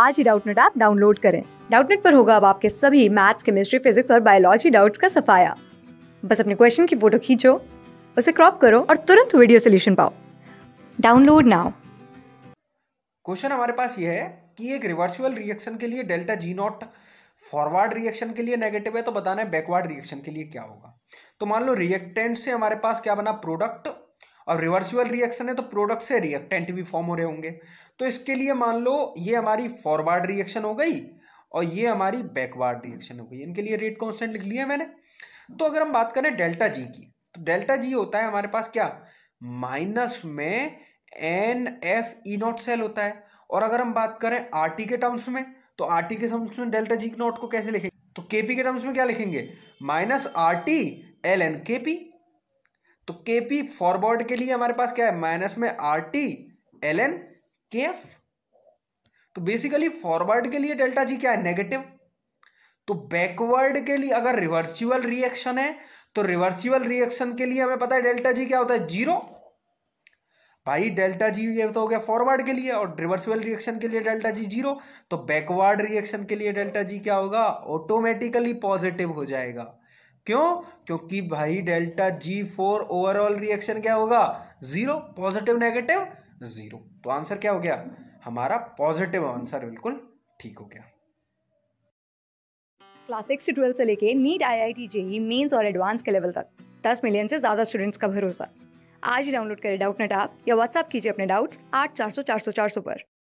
आज ही Doubtnut app download करें डाउटनेट पर होगा अब आपके सभी मैथ्स केमिस्ट्री फिजिक्स और बायोलॉजी डाउट्स का सफाया बस अपने क्वेश्चन की फोटो खींचो उसे क्रॉप करो और तुरंत वीडियो सोल्यूशन पाओ डाउनलोड नाउ क्वेश्चन हमारे पास ये है कि एक रिवर्सिबल रिएक्शन के लिए delta G not forward reaction के लिए नेगेटिव है तो बताना है बैकवर्ड रिएक्शन के लिए क्या होगा तो मान लो रिएक्टेंट से हमारे पास क्या बना प्रोडक्ट और रिवर्सिबल रिएक्शन है तो प्रोडक्ट से रिएक्टेंट भी फॉर्म हो रहे होंगे तो इसके लिए मान लो ये हमारी फॉरवर्ड रिएक्शन हो गई और ये हमारी बैकवर्ड रिएक्शन हो गई इनके लिए रेट कॉन्स्टेंट लिख लिया मैंने तो अगर हम बात करें डेल्टा जी की तो डेल्टा जी होता है हमारे पास क्या माइनस में N F E not cell होता है और अगर हम बात करें आर टी के टर्म्स में तो आर टी के टर्म्स में डेल्टा जी नॉट को कैसे लिखेंगे तो के पी के टर्म्स में क्या लिखेंगे minus R T L N K P तो के पी फॉरवर्ड के लिए हमारे पास क्या है माइनस में R T L N K F तो बेसिकली फॉरवर्ड के लिए डेल्टा जी क्या है नेगेटिव तो बैकवर्ड के लिए अगर रिवर्सिबल रिएक्शन है तो रिवर्सिबल रिएक्शन के लिए हमें पता है डेल्टा जी क्या होता है जीरो भाई डेल्टा जी ये तो हो गया फॉरवर्ड के लिए और रिवर्सिबल रिएक्शन के लिए डेल्टा जी जीरो तो बैकवर्ड रिएक्शन के लिए डेल्टा जी क्या होगा ऑटोमेटिकली पॉजिटिव हो जाएगा क्यों क्योंकि भाई delta G for overall reaction क्या होगा जीरो पॉजिटिव नेगेटिव जीरो तो आंसर क्या हो गया हमारा पॉजिटिव आंसर बिल्कुल ठीक हो गया क्लास सिक्स से ट्वेल्थ से लेके NEET I I T JEE mains और एडवांस के लेवल तक दस मिलियन से ज़्यादा स्टूडेंट्स का भरोसा आज ही डाउनलोड करें डाउट नेट आप या व्हाट्सअप कीजिए अपने डाउट्स आठ चार सौ चार सौ चार सौ पर